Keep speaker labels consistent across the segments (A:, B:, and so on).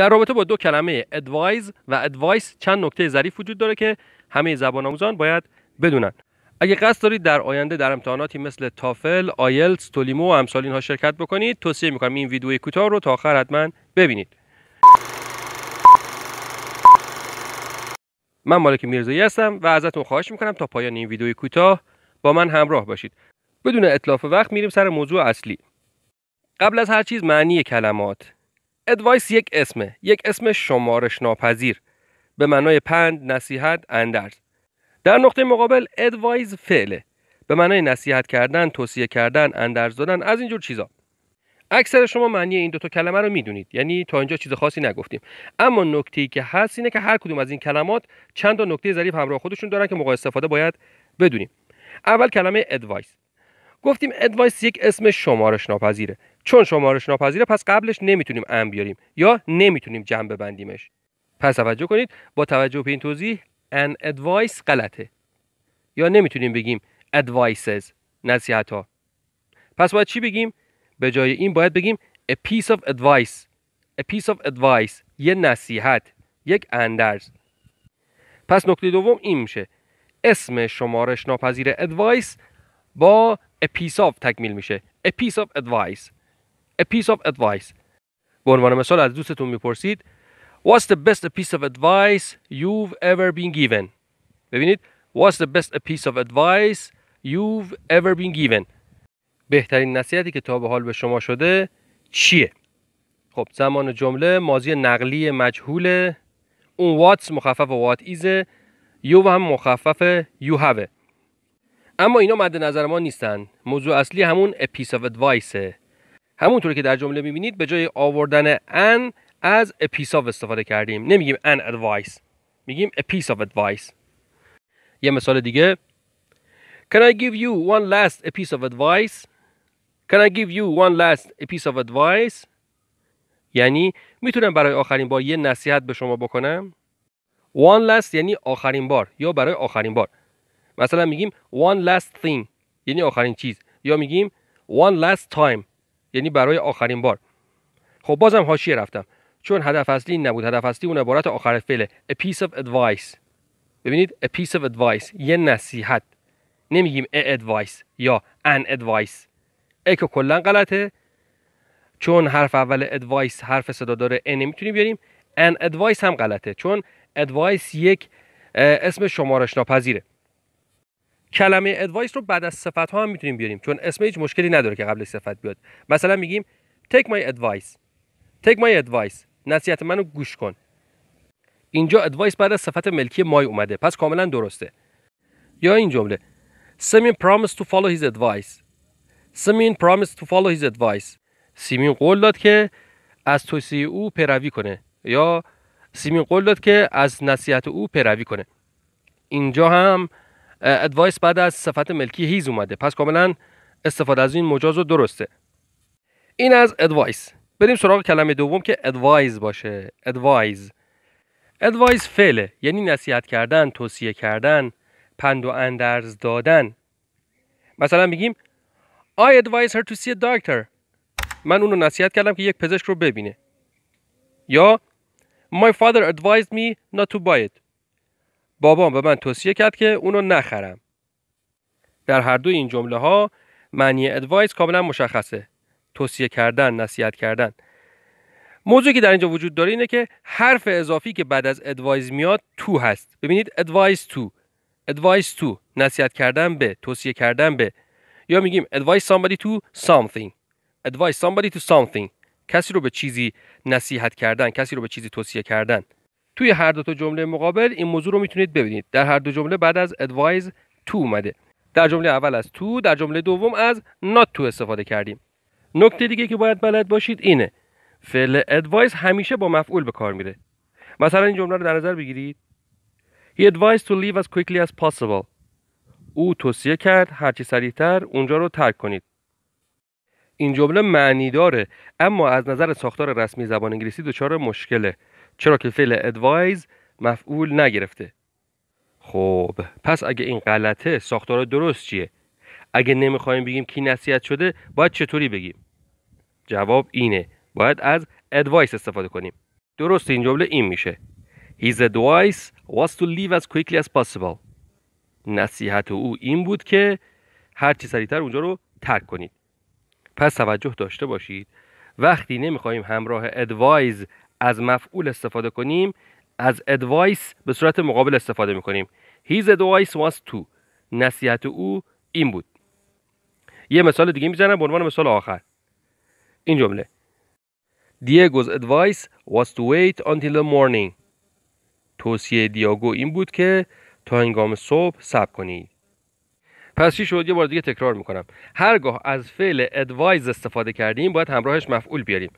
A: در رابطه با دو کلمه ادوایز و ادوایس چند نکته ظریف وجود داره که همه زبان آموزان باید بدونن اگه قصد دارید در آینده در امتحاناتی مثل تافل، آیلتس، تولیمو و امثال اینها شرکت بکنید، توصیه میکنم این ویدئوی کوتاه رو تا آخر حتما ببینید. من مالک میرزایی هستم و ازتون خواهش میکنم تا پایان این ویدئوی کوتاه با من همراه باشید. بدون اطلاف وقت میریم سر موضوع اصلی. قبل از هر چیز معنی کلمات ادوایس یک اسمه یک اسم شمارش ناپذیر به معنای پند نصیحت اندرز در نقطه مقابل ادوایز فعله به معنای نصیحت کردن توصیه کردن اندرز دادن از اینجور چیزا اکثر شما معنی این دوتا کلمه رو میدونید یعنی تا اینجا چیز خاصی نگفتیم اما نکته که هست اینه که هر کدوم از این کلمات چند تا نکته ظریف همراه خودشون دارن که موقع استفاده باید بدونیم اول کلمه ادوایس گفتیم ادوایس یک اسم شمارش ناپذیره چون شمارش ناپذیره پس قبلش نمیتونیم ان بیاریم یا نمیتونیم جمع ببندیمش پس توجه کنید با توجه به این توضیح ان advice غلطه یا نمیتونیم بگیم advices نصیحت ها پس باید چی بگیم به جای این باید بگیم a piece of advice a piece of advice یه نصیحت یک اندرز پس نکته دوم این میشه اسم شمارش ناپذیر ادوایس با a piece of تکمیل میشه a piece of advice a piece of advice به عنوان مثال از دوستتون میپرسید What's the best piece of advice you've ever been given ببینید What's the best piece of advice you've ever been given بهترین نصیحتی که تا به حال به شما شده چیه خب زمان جمله ماضی نقلی مجهوله اون what's مخفف what is you هم مخفف you have اما اینا مد نظر ما نیستن موضوع اصلی همون a piece of advice همونطوری که در جمله میبینید به جای آوردن ان از a piece of استفاده کردیم نمیگیم an advice میگیم a piece of advice یه مثال دیگه Can I give you one last a piece of advice? Can I give you one last a piece of advice? یعنی میتونم برای آخرین بار یه نصیحت به شما بکنم؟ One last یعنی آخرین بار یا برای آخرین بار مثلا میگیم one last thing یعنی آخرین چیز یا میگیم one last time یعنی برای آخرین بار خب بازم حاشیه رفتم چون هدف اصلی این نبود هدف اصلی اون عبارت آخر فعل a piece of advice ببینید a piece of advice یه نصیحت نمیگیم a advice یا an advice ای که کلا غلطه چون حرف اول ادوایس حرف صدا داره ا نمیتونیم بیاریم ان ادوایس هم غلطه چون ادوایس یک اسم شمارش ناپذیره کلمه ادوایس رو بعد از صفت ها هم میتونیم بیاریم چون اسم هیچ مشکلی نداره که قبلش صفت بیاد مثلا میگیم take my advice take my advice نصیحت منو گوش کن اینجا ادوایس بعد از صفت ملکی مای اومده پس کاملا درسته یا این جمله سیمین promise to follow his advice سیمین to follow his advice سیمین قول داد که از توصیه او پیروی کنه یا سیمین قول داد که از نصیحت او پیروی کنه اینجا هم ادوایس بعد از صفت ملکی هیز اومده پس کاملا استفاده از این مجاز و درسته این از ادوایس بریم سراغ کلمه دوم که ادوایز باشه ادوایز ادوایز فعله یعنی نصیحت کردن توصیه کردن پند و اندرز دادن مثلا میگیم I advise her to see a doctor من اونو نصیحت کردم که یک پزشک رو ببینه یا My father advised me not to buy it بابام به من توصیه کرد که اونو نخرم در هر دو این جمله ها معنی ادوایس کاملا مشخصه توصیه کردن نصیحت کردن موضوعی که در اینجا وجود داره اینه که حرف اضافی که بعد از ادوایس میاد تو هست ببینید ادوایز تو ادوایز تو نصیحت کردن به توصیه کردن به یا میگیم ادوایز somebody تو something somebody تو something کسی رو به چیزی نصیحت کردن کسی رو به چیزی توصیه کردن توی هر دو تا جمله مقابل این موضوع رو میتونید ببینید در هر دو جمله بعد از advise تو اومده در جمله اول از تو در جمله دوم از not تو استفاده کردیم نکته دیگه که باید بلد باشید اینه فعل advise همیشه با مفعول به کار میره مثلا این جمله رو در نظر بگیرید He advised to leave as quickly as possible او توصیه کرد هرچی سریعتر اونجا رو ترک کنید این جمله معنی داره اما از نظر ساختار رسمی زبان انگلیسی دچار مشکله چرا که فعل ادوایز مفعول نگرفته خب پس اگه این غلطه ساختار درست چیه اگه نمیخوایم بگیم کی نصیحت شده باید چطوری بگیم جواب اینه باید از ادوایس استفاده کنیم درست این جمله این میشه His advice was to leave as quickly as possible نصیحت او این بود که هرچی سریعتر اونجا رو ترک کنید پس توجه داشته باشید وقتی نمیخوایم همراه ادوایز از مفعول استفاده کنیم از ادوایس به صورت مقابل استفاده میکنیم His advice was to نصیحت او این بود یه مثال دیگه میزنم به عنوان مثال آخر این جمله Diego's advice was to wait until the morning توصیه دیاگو این بود که تا هنگام صبح صبر کنید پس چی شد یه بار دیگه تکرار میکنم هرگاه از فعل ادوایز استفاده کردیم باید همراهش مفعول بیاریم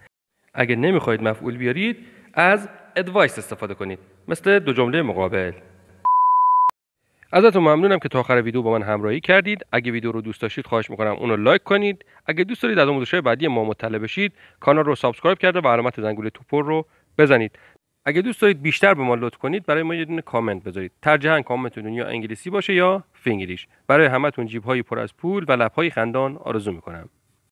A: اگه نمیخواید مفعول بیارید از ادوایس استفاده کنید مثل دو جمله مقابل ازتون ممنونم که تا آخر ویدیو با من همراهی کردید اگه ویدیو رو دوست داشتید خواهش میکنم اون رو لایک کنید اگه دوست دارید از آموزش‌های بعدی ما مطلع بشید کانال رو سابسکرایب کرده و علامت زنگوله توپر رو بزنید اگه دوست دارید بیشتر به ما لطف کنید برای ما یه دونه کامنت بذارید ترجیحاً کامنتتون یا انگلیسی باشه یا فینگلیش برای همتون جیب‌های پر از پول و لب‌های خندان آرزو میکنم